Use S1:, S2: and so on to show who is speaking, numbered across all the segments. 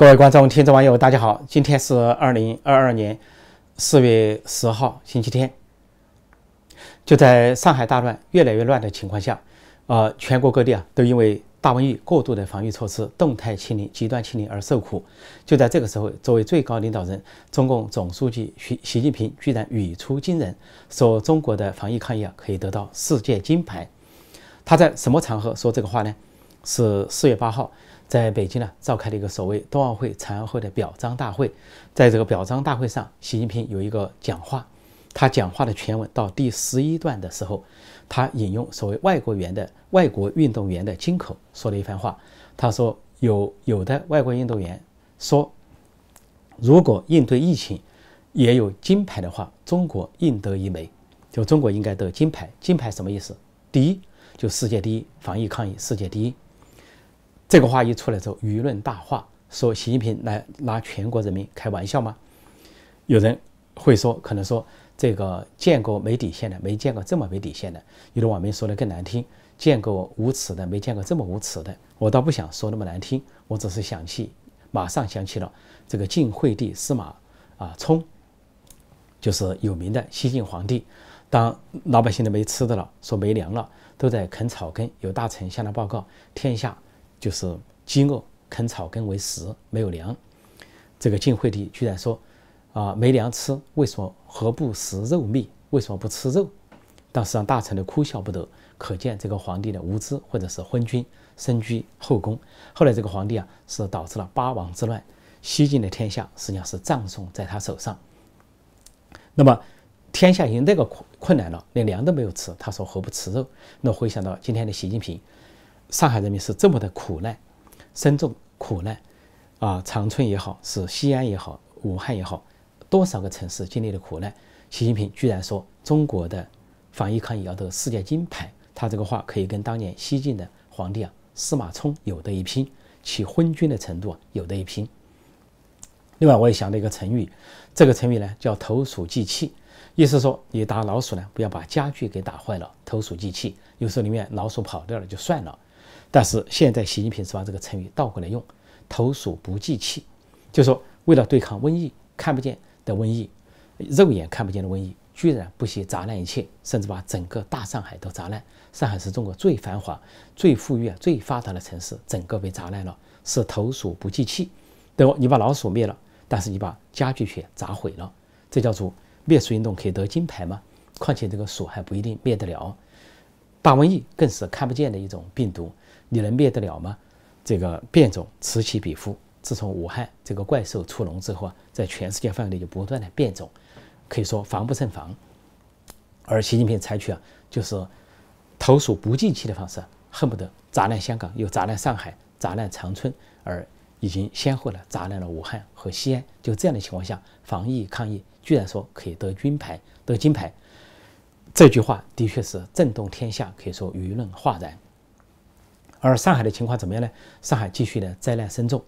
S1: 各位观众、听众、网友，大家好！今天是二零二二年四月十号，星期天。就在上海大乱、越来越乱的情况下，呃，全国各地啊都因为大瘟疫、过度的防御措施、动态清零、极端清零而受苦。就在这个时候，作为最高领导人，中共总书记习习近平居然语出惊人，说中国的防疫抗疫可以得到世界金牌。他在什么场合说这个话呢？是四月八号。在北京呢，召开了一个所谓冬奥会、残奥会的表彰大会。在这个表彰大会上，习近平有一个讲话。他讲话的全文到第十一段的时候，他引用所谓外国员的外国运动员的金口说了一番话。他说：“有有的外国运动员说，如果应对疫情也有金牌的话，中国应得一枚。就中国应该得金牌。金牌什么意思？第一，就世界第一，防疫抗疫世界第一。”这个话一出来之后，舆论大哗，说习近平来拿全国人民开玩笑吗？有人会说，可能说这个见过没底线的，没见过这么没底线的。有的网民说的更难听，见过无耻的，没见过这么无耻的。我倒不想说那么难听，我只是想起，马上想起了这个晋惠帝司马啊冲，就是有名的西晋皇帝。当老百姓都没吃的了，说没粮了，都在啃草根。有大臣向他报告，天下。就是饥饿，啃草根为食，没有粮。这个晋惠帝居然说：“啊，没粮吃，为什么何不食肉糜？为什么不吃肉？”当时让大臣都哭笑不得，可见这个皇帝的无知或者是昏君，身居后宫。后来这个皇帝啊，是导致了八王之乱，西晋的天下实际上是葬送在他手上。那么，天下已经那个困困难了，连粮都没有吃，他说何不吃肉？那回想到今天的习近平。上海人民是这么的苦难，深重苦难，啊，长春也好，是西安也好，武汉也好，多少个城市经历了苦难。习近平居然说中国的防疫抗疫要得世界金牌，他这个话可以跟当年西晋的皇帝啊司马衷有的一拼，其昏君的程度啊有的一拼。另外，我也想到一个成语，这个成语呢叫投鼠忌器，意思说你打老鼠呢不要把家具给打坏了，投鼠忌器。有时候里面老鼠跑掉了就算了。但是现在习近平是把这个成语倒过来用，投鼠不忌器，就说为了对抗瘟疫，看不见的瘟疫，肉眼看不见的瘟疫，居然不惜砸烂一切，甚至把整个大上海都砸烂。上海是中国最繁华、最富裕最发达的城市，整个被砸烂了，是投鼠不忌器。对，你把老鼠灭了，但是你把家具全砸毁了，这叫做灭鼠运动可以得金牌吗？况且这个鼠还不一定灭得了，大瘟疫更是看不见的一种病毒。你能灭得了吗？这个变种此起彼伏。自从武汉这个怪兽出笼之后啊，在全世界范围内就不断的变种，可以说防不胜防。而习近平采取啊，就是投鼠不进器的方式，恨不得砸烂香港，又砸烂上海，砸烂长春，而已经先后呢砸烂了武汉和西安。就这样的情况下，防疫抗疫居然说可以得军牌得金牌，这句话的确是震动天下，可以说舆论哗然。而上海的情况怎么样呢？上海继续的灾难深重，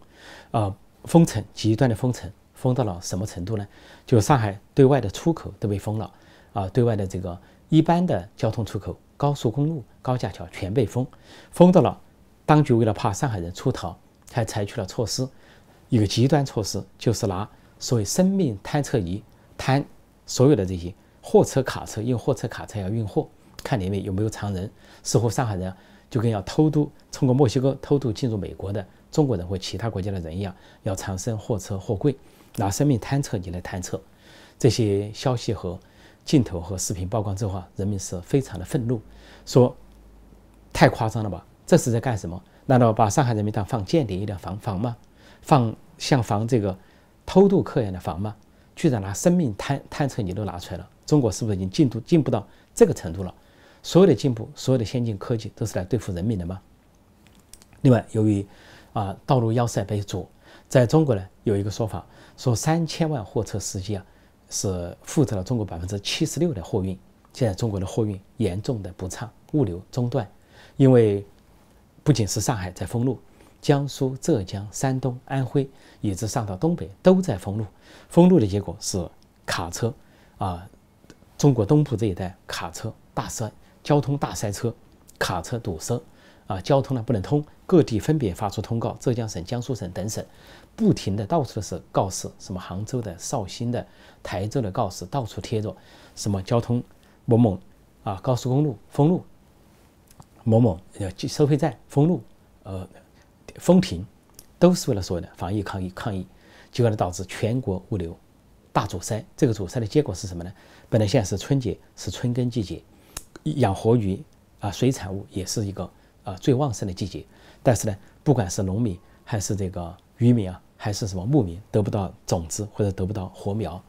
S1: 啊，封城，极端的封城，封到了什么程度呢？就上海对外的出口都被封了，啊，对外的这个一般的交通出口，高速公路、高架桥全被封，封到了。当局为了怕上海人出逃，还采取了措施，一个极端措施就是拿所谓生命探测仪探所有的这些货车、卡车，因为货车、卡车要运货，看里面有没有藏人。似乎上海人。就跟要偷渡，通过墨西哥偷渡进入美国的中国人或其他国家的人一样，要藏身货车、货柜，拿生命探测仪来探测。这些消息和镜头和视频曝光之后，啊，人民是非常的愤怒，说太夸张了吧，这是在干什么？难道把上海人民当放间谍一样防防吗？放像防这个偷渡客一样的防吗？居然拿生命探探测仪都拿出来了，中国是不是已经进度进步到这个程度了？所有的进步，所有的先进科技，都是来对付人民的吗？另外，由于啊，道路要塞被阻，在中国呢，有一个说法，说三千万货车司机啊，是负责了中国百分之七十六的货运。现在中国的货运严重的不畅，物流中断，因为不仅是上海在封路，江苏、浙江、山东、安徽，以直上到东北都在封路。封路的结果是卡车啊，中国东部这一带卡车大塞。交通大塞车，卡车堵塞，啊，交通呢不能通。各地分别发出通告，浙江省、江苏省等省，不停的到处的是告示，什么杭州的、绍兴的、台州的告示到处贴着，什么交通某某啊，高速公路封路，某某呃，收费站封路，呃，封停，都是为了所谓的防疫抗疫抗疫，结果呢导致全国物流大阻塞。这个阻塞的结果是什么呢？本来现在是春节，是春耕季节。养活鱼啊，水产物也是一个啊最旺盛的季节。但是呢，不管是农民还是这个渔民啊，还是什么牧民，得不到种子或者得不到禾苗，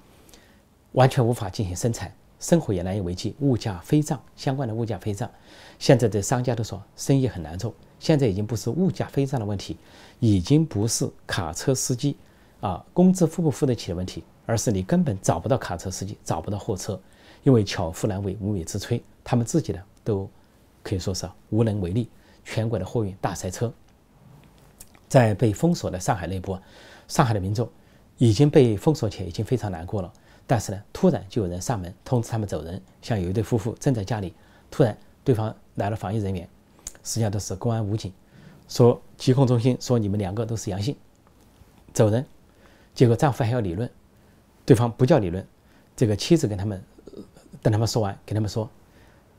S1: 完全无法进行生产，生活也难以为继，物价飞涨。相关的物价飞涨，现在的商家都说生意很难做。现在已经不是物价飞涨的问题，已经不是卡车司机啊工资付不付得起的问题，而是你根本找不到卡车司机，找不到货车。因为巧妇难为无米之炊，他们自己呢都可以说是无能为力。全国的货运大塞车，在被封锁的上海内部，上海的民众已经被封锁起来，已经非常难过了，但是呢，突然就有人上门通知他们走人。像有一对夫妇正在家里，突然对方来了防疫人员，实际上都是公安武警，说疾控中心说你们两个都是阳性，走人。结果丈夫还要理论，对方不叫理论，这个妻子跟他们。等他们说完，跟他们说：“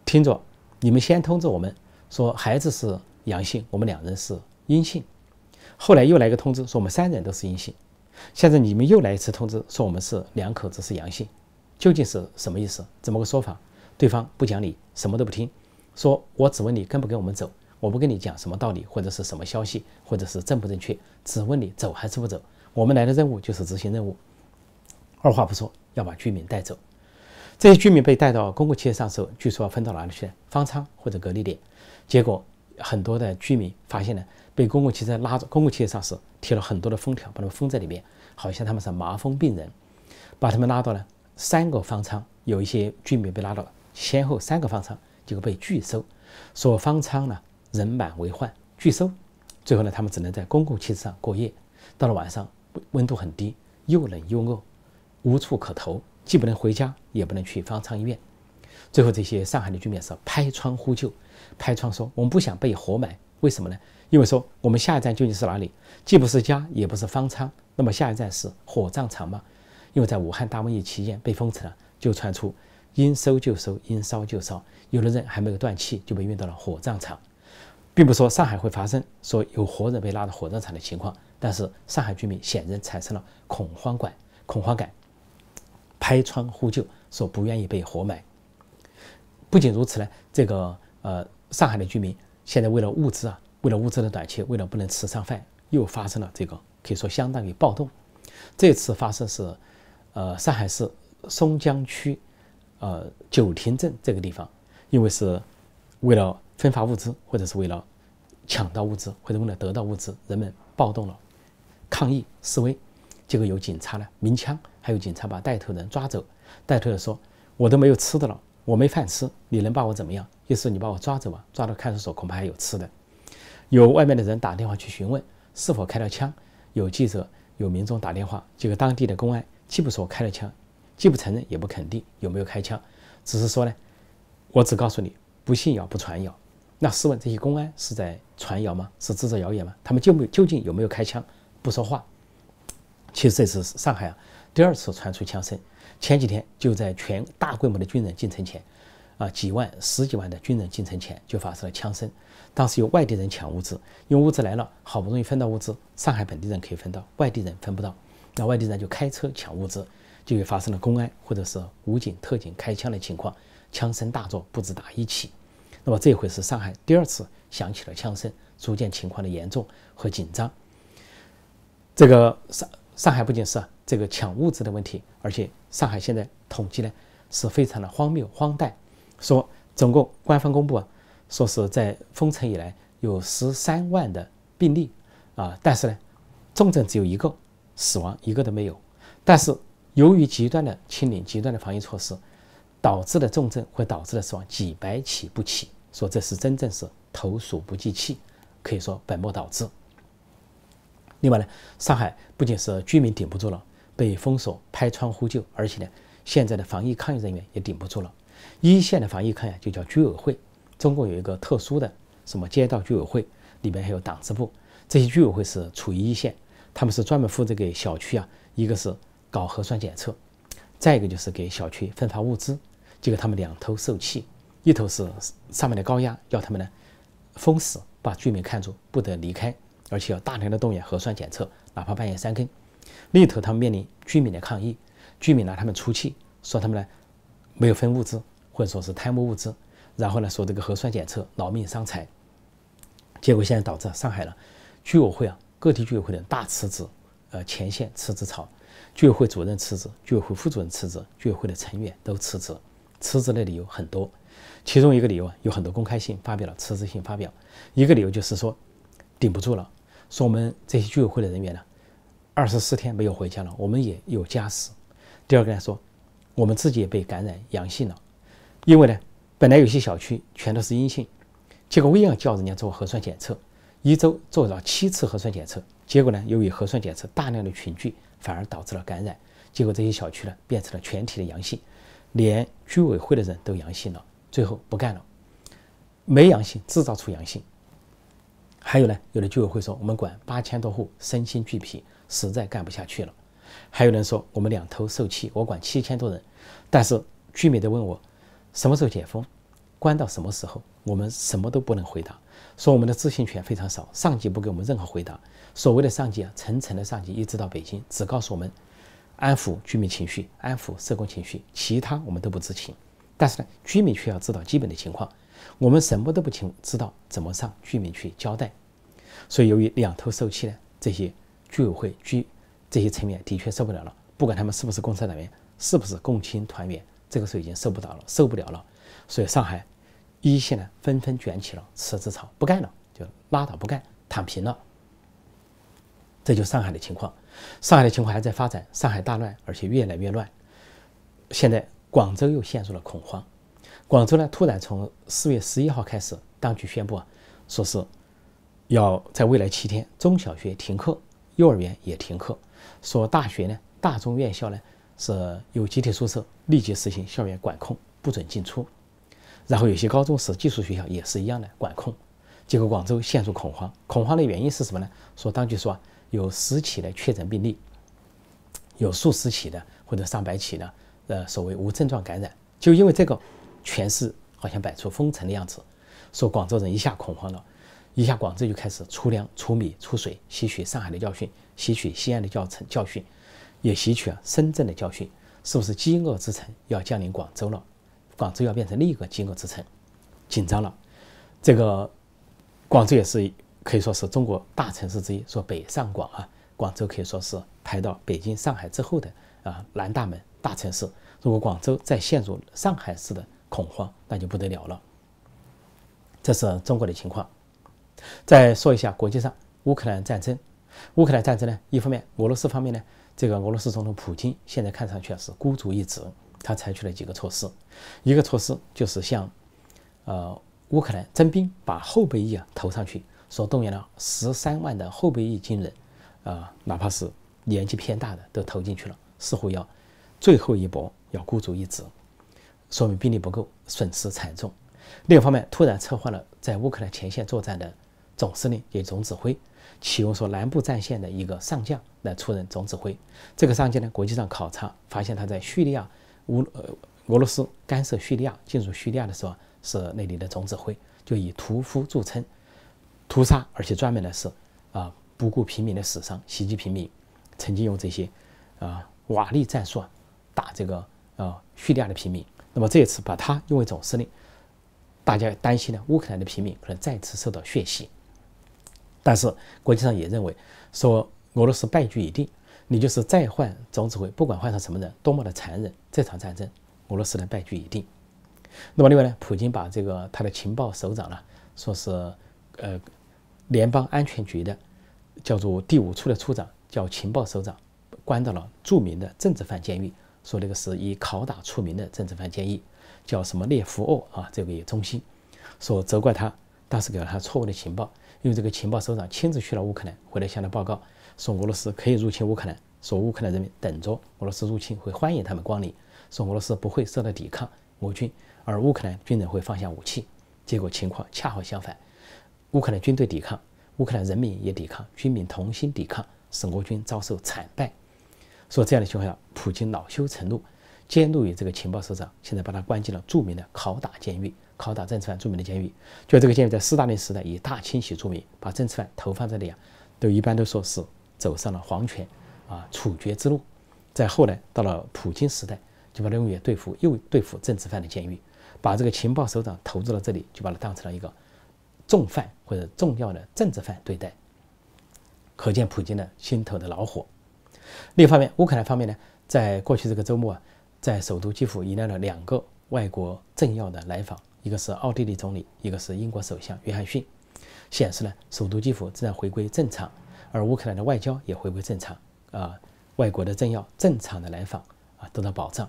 S1: 听着，你们先通知我们说孩子是阳性，我们两人是阴性。后来又来一个通知说我们三人都是阴性。现在你们又来一次通知说我们是两口子是阳性，究竟是什么意思？怎么个说法？对方不讲理，什么都不听。说我只问你跟不跟我们走，我不跟你讲什么道理或者是什么消息或者是正不正确，只问你走还是不走。我们来的任务就是执行任务，二话不说要把居民带走。”这些居民被带到公共汽车上时，候，据说要分到哪里去？方舱或者隔离点。结果，很多的居民发现呢，被公共汽车拉着，公共汽车上是贴了很多的封条，把他们封在里面，好像他们是麻风病人。把他们拉到了三个方舱，有一些居民被拉到了，先后三个方舱，结果被拒收，说方舱呢人满为患，拒收。最后呢，他们只能在公共汽车上过夜。到了晚上，温度很低，又冷又饿，无处可投。既不能回家，也不能去方舱医院，最后这些上海的居民是拍窗呼救，拍窗说：“我们不想被活埋，为什么呢？因为说我们下一站究竟是哪里？既不是家，也不是方舱，那么下一站是火葬场吗？因为在武汉大瘟疫期间被封城了，就传出应收就收，应烧就烧，有的人还没有断气就被运到了火葬场，并不说上海会发生说有活人被拉到火葬场的情况，但是上海居民显然产生了恐慌感，恐慌感。拍窗呼救，说不愿意被活埋。不仅如此呢，这个呃，上海的居民现在为了物资啊，为了物资的短缺，为了不能吃上饭，又发生了这个可以说相当于暴动。这次发生是，呃，上海市松江区，呃，九亭镇这个地方，因为是为了分发物资，或者是为了抢到物资，或者为了得到物资，人们暴动了，抗议示威。这个有警察呢，鸣枪，还有警察把带头人抓走。带头人说：“我都没有吃的了，我没饭吃，你能把我怎么样？意思你把我抓走吧，抓到看守所恐怕还有吃的。”有外面的人打电话去询问是否开了枪，有记者、有民众打电话。结果当地的公安既不说开了枪，既不承认也不肯定有没有开枪，只是说呢：“我只告诉你，不信谣，不传谣。”那试问这些公安是在传谣吗？是制造谣言吗？他们就究竟有没有开枪？不说话。其实这是上海啊第二次传出枪声。前几天就在全大规模的军人进城前，啊几万十几万的军人进城前就发生了枪声。当时有外地人抢物资，因为物资来了，好不容易分到物资，上海本地人可以分到，外地人分不到。那外地人就开车抢物资，就发生了公安或者是武警特警开枪的情况，枪声大作，不止打一起。那么这回是上海第二次响起了枪声，逐渐情况的严重和紧张。这个上。上海不仅是这个抢物资的问题，而且上海现在统计呢是非常的荒谬荒诞。说总共官方公布，啊，说是在封城以来有十三万的病例，啊，但是呢，重症只有一个，死亡一个都没有。但是由于极端的清零、极端的防疫措施，导致的重症会导致的死亡几百起不起，说这是真正是投鼠不计器，可以说本末倒置。另外呢，上海不仅是居民顶不住了，被封锁、拍窗呼救，而且呢，现在的防疫抗疫人员也顶不住了。一线的防疫抗疫就叫居委会，中共有一个特殊的什么街道居委会，里面还有党支部，这些居委会是处于一线，他们是专门负责给小区啊，一个是搞核酸检测，再一个就是给小区分发物资，结果他们两头受气，一头是上面的高压，要他们呢封死，把居民看住，不得离开。而且要大量的动员核酸检测，哪怕半夜三更。另一头，他们面临居民的抗议，居民拿他们出气，说他们呢没有分物资，或者说是贪污物资。然后呢，说这个核酸检测劳命伤财。结果现在导致上海呢，居委会啊，各地居委会的大辞职，呃，前线辞职潮，居委会主任辞职，居委会副主任辞职，居委会的成员都辞职，辞职的理由很多，其中一个理由啊，有很多公开信发表了辞职信，发表一个理由就是说顶不住了。说我们这些居委会的人员呢，二十四天没有回家了，我们也有家室。第二个呢说，我们自己也被感染阳性了。因为呢，本来有些小区全都是阴性，结果非要叫人家做核酸检测，一周做了七次核酸检测，结果呢，由于核酸检测大量的群聚，反而导致了感染。结果这些小区呢变成了全体的阳性，连居委会的人都阳性了，最后不干了，没阳性制造出阳性。还有呢，有的居委会说我们管八千多户，身心俱疲，实在干不下去了。还有人说我们两头受气，我管七千多人，但是居民都问我什么时候解封，关到什么时候，我们什么都不能回答，说我们的知情权非常少，上级不给我们任何回答。所谓的上级啊，层层的上级一直到北京，只告诉我们安抚居民情绪，安抚社工情绪，其他我们都不知情。但是呢，居民却要知道基本的情况。我们什么都不清知道怎么上居民去交代，所以由于两头受气呢，这些居委会居这些层面的确受不了了。不管他们是不是共产党员，是不是共青团员，这个时候已经受不了了，受不了了。所以上海一线呢纷纷卷起了辞职潮，不干了就拉倒不干，躺平了。这就是上海的情况，上海的情况还在发展，上海大乱，而且越来越乱。现在广州又陷入了恐慌。广州呢，突然从四月十一号开始，当局宣布，啊，说是要在未来七天中小学停课，幼儿园也停课。说大学呢，大中院校呢是有集体宿舍，立即实行校园管控，不准进出。然后有些高中是技术学校也是一样的管控。结果广州陷入恐慌，恐慌的原因是什么呢？说当局说有十起的确诊病例，有数十起的或者上百起的，呃，所谓无症状感染，就因为这个。全市好像摆出封城的样子，说广州人一下恐慌了，一下广州就开始出粮、出米、出水，吸取上海的教训，吸取西安的教程教训，也吸取深圳的教训，是不是饥饿之城要降临广州了？广州要变成另一个饥饿之城，紧张了。这个广州也是可以说是中国大城市之一，说北上广啊，广州可以说是排到北京、上海之后的啊南大门大城市。如果广州再陷入上海市的恐慌，那就不得了了。这是中国的情况。再说一下国际上乌克兰战争。乌克兰战争呢，一方面俄罗斯方面呢，这个俄罗斯总统普京现在看上去是孤注一掷，他采取了几个措施。一个措施就是向呃乌克兰征兵，把后备役啊投上去，说动员了十三万的后备役军人，啊，哪怕是年纪偏大的都投进去了，似乎要最后一搏，要孤注一掷。说明兵力不够，损失惨重。另一方面，突然撤换了在乌克兰前线作战的总司令也总指挥，启用说南部战线的一个上将来出任总指挥。这个上将呢，国际上考察发现他在叙利亚乌呃俄罗斯干涉叙利亚进入叙利亚的时候是那里的总指挥，就以屠夫著称，屠杀而且专门的是啊不顾平民的死伤袭击平民，曾经用这些啊瓦砾战术打这个啊叙利亚的平民。那么这一次把他用为总司令，大家担心呢，乌克兰的平民可能再次受到血洗。但是国际上也认为说俄罗斯败局已定，你就是再换总指挥，不管换成什么人，多么的残忍，这场战争俄罗斯的败局已定。那么另外呢，普京把这个他的情报首长呢，说是呃联邦安全局的叫做第五处的处长叫情报首长，关到了著名的政治犯监狱。说那个是以拷打出名的政治犯建议，叫什么列夫沃啊？这位中心说责怪他当时给了他错误的情报，因为这个情报首长亲自去了乌克兰，回来向他报告说俄罗斯可以入侵乌克兰，说乌克兰人民等着俄罗斯入侵会欢迎他们光临，说俄罗斯不会受到抵抗，俄军而乌克兰军人会放下武器。结果情况恰好相反，乌克兰军队抵抗，乌克兰人民也抵抗，军民同心抵抗，使俄军遭受惨败。说这样的情况下，普京恼羞成怒，监督于这个情报首长现在把他关进了著名的拷打监狱，拷打政治犯著名的监狱。就这个监狱在斯大林时代以大清洗著名，把政治犯投放在里啊，都一般都说是走上了皇权啊处决之路。再后来到了普京时代，就把他用于对付又对付政治犯的监狱，把这个情报首长投入到这里，就把他当成了一个重犯或者重要的政治犯对待。可见普京的心头的恼火。另一方面，乌克兰方面呢，在过去这个周末啊，在首都基辅迎来了两个外国政要的来访，一个是奥地利总理，一个是英国首相约翰逊，显示呢，首都基辅正在回归正常，而乌克兰的外交也回归正常啊，外国的政要正常的来访啊得到保障。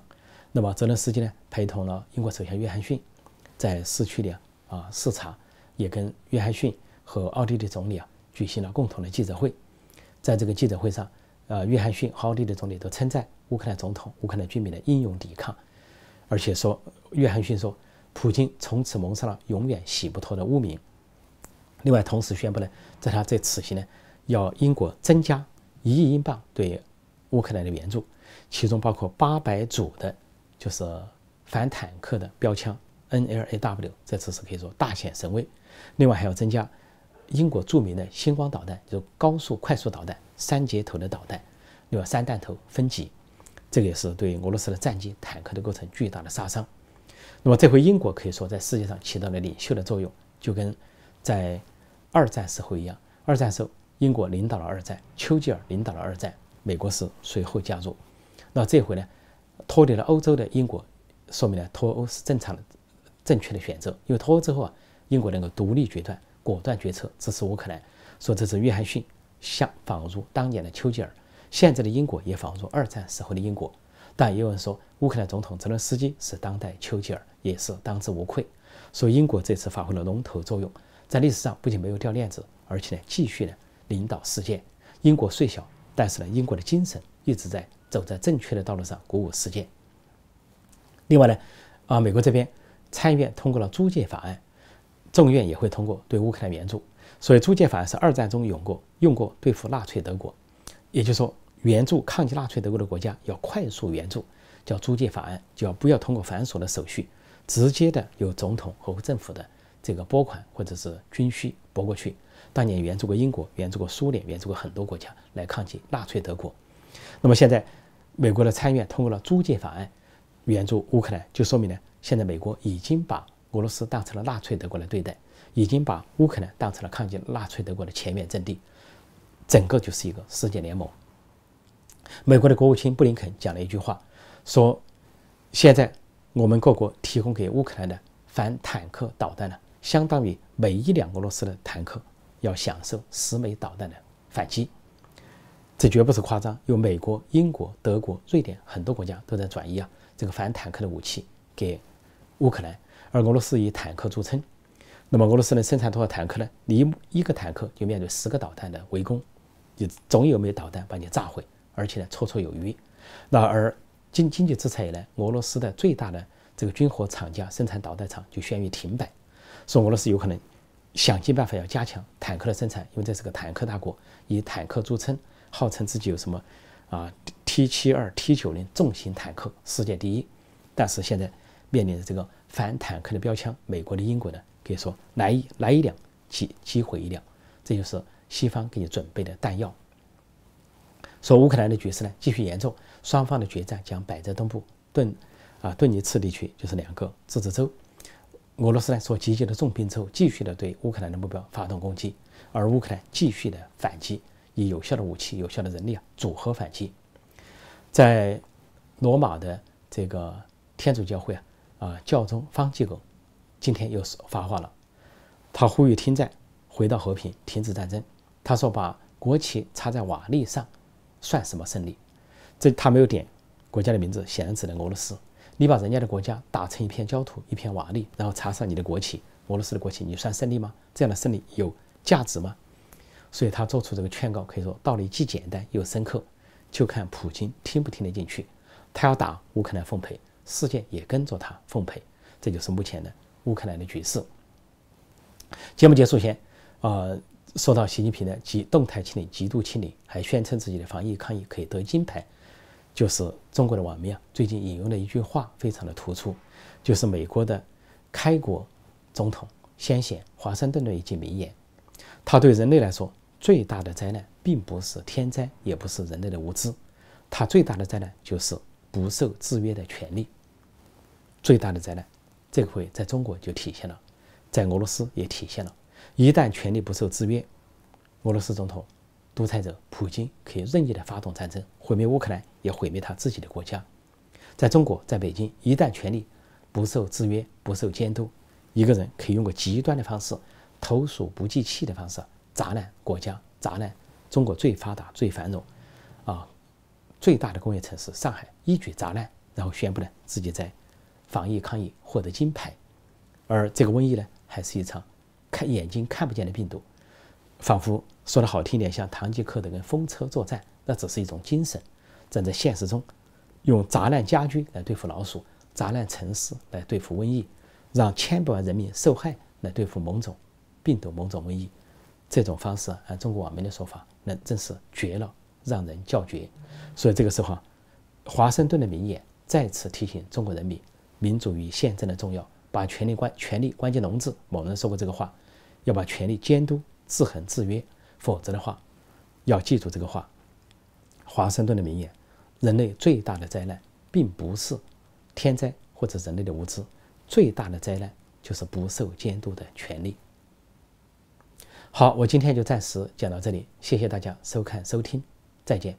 S1: 那么泽连斯基呢陪同了英国首相约翰逊，在市区里啊视察，也跟约翰逊和奥地利总理啊举行了共同的记者会，在这个记者会上。呃，约翰逊、奥地的总理都称赞乌克兰总统、乌克兰军民的英勇抵抗，而且说，约翰逊说，普京从此蒙上了永远洗不脱的污名。另外，同时宣布呢，在他这次此行呢，要英国增加一亿英镑对乌克兰的援助，其中包括八百组的，就是反坦克的标枪 NLAW，这次是可以说大显神威。另外还要增加。英国著名的“星光”导弹就是高速、快速导弹，三节头的导弹，有三弹头分级，这个也是对俄罗斯的战机、坦克的构成巨大的杀伤。那么这回英国可以说在世界上起到了领袖的作用，就跟在二战时候一样。二战时候，英国领导了二战，丘吉尔领导了二战，美国是随后加入。那这回呢，脱离了欧洲的英国，说明了脱欧是正常的、正确的选择，因为脱欧之后啊，英国能够独立决断。果断决策支持乌克兰，说这是约翰逊，像仿如当年的丘吉尔，现在的英国也仿如二战时候的英国。但也有人说，乌克兰总统泽连斯基是当代丘吉尔，也是当之无愧。说英国这次发挥了龙头作用，在历史上不仅没有掉链子，而且呢继续呢领导世界。英国虽小，但是呢英国的精神一直在走在正确的道路上，鼓舞世界。另外呢，啊美国这边参议院通过了租借法案。众院也会通过对乌克兰援助，所以租借法案是二战中用过、用过对付纳粹德国。也就是说，援助抗击纳粹德国的国家要快速援助，叫租借法案就要不要通过繁琐的手续，直接的由总统和政府的这个拨款或者是军需拨过去。当年援助过英国、援助过苏联、援助过很多国家来抗击纳粹德国。那么现在，美国的参院通过了租借法案援助乌克兰，就说明呢，现在美国已经把。俄罗斯当成了纳粹德国来对待，已经把乌克兰当成了抗击纳粹德国的前沿阵地，整个就是一个世界联盟。美国的国务卿布林肯讲了一句话，说：“现在我们各国提供给乌克兰的反坦克导弹呢，相当于每一辆俄罗斯的坦克要享受十枚导弹的反击。”这绝不是夸张。有美国、英国、德国、瑞典很多国家都在转移啊，这个反坦克的武器给乌克兰。而俄罗斯以坦克著称，那么俄罗斯能生产多少坦克呢？你一个坦克就面对十个导弹的围攻，就总有没有导弹把你炸毁，而且呢绰绰有余。然而经经济制裁以来，俄罗斯的最大的这个军火厂家、生产导弹厂就陷于停摆，说俄罗斯有可能想尽办法要加强坦克的生产，因为这是个坦克大国，以坦克著称，号称自己有什么啊 T 七二、T 九零重型坦克世界第一，但是现在面临着这个。反坦克的标枪，美国的英国的，可以说来一来一辆击击毁一辆，这就是西方给你准备的弹药。说乌克兰的局势呢继续严重，双方的决战将摆在东部顿啊顿涅茨地区，就是两个自治州。俄罗斯呢所集结的重兵之后，继续的对乌克兰的目标发动攻击，而乌克兰继续的反击，以有效的武器、有效的人力啊组合反击。在罗马的这个天主教会啊。啊，教宗方济各今天又是发话了，他呼吁停战，回到和平，停止战争。他说：“把国旗插在瓦砾上，算什么胜利？”这他没有点国家的名字，显然指的俄罗斯。你把人家的国家打成一片焦土、一片瓦砾，然后插上你的国旗，俄罗斯的国旗，你算胜利吗？这样的胜利有价值吗？所以，他做出这个劝告，可以说道理既简单又深刻，就看普京听不听得进去。他要打乌克兰，奉陪。世界也跟着他奉陪，这就是目前的乌克兰的局势。节目结束前，呃，说到习近平的极动态清理、极度清理，还宣称自己的防疫抗疫可以得金牌，就是中国的网民啊，最近引用的一句话非常的突出，就是美国的开国总统先贤华盛顿的一句名言：“他对人类来说最大的灾难，并不是天灾，也不是人类的无知，他最大的灾难就是不受制约的权利。”最大的灾难，这个会在中国就体现了，在俄罗斯也体现了。一旦权力不受制约，俄罗斯总统独裁者普京可以任意的发动战争，毁灭乌克兰，也毁灭他自己的国家。在中国，在北京，一旦权力不受制约、不受监督，一个人可以用个极端的方式，投鼠不计器的方式砸烂国家，砸烂中国最发达、最繁荣，啊，最大的工业城市上海，一举砸烂，然后宣布呢自己在。防疫抗疫获得金牌，而这个瘟疫呢，还是一场看眼睛看不见的病毒。仿佛说得好听点，像唐吉诃德跟风车作战，那只是一种精神。站在现实中，用砸烂家居来对付老鼠，砸烂城市来对付瘟疫，让千百万人民受害来对付某种病毒、某种瘟疫，这种方式，按中国网民的说法，那真是绝了，让人叫绝。所以这个时候，华盛顿的名言再次提醒中国人民。民主与宪政的重要，把权力关权力关进笼子。某人说过这个话，要把权力监督、制衡、制约。否则的话，要记住这个话。华盛顿的名言：人类最大的灾难，并不是天灾或者人类的无知，最大的灾难就是不受监督的权利。好，我今天就暂时讲到这里，谢谢大家收看收听，再见。